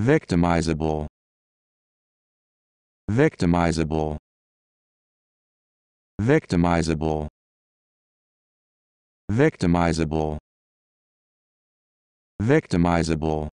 Victimizable. Victimizable. Victimizable. Victimizable. Victimizable.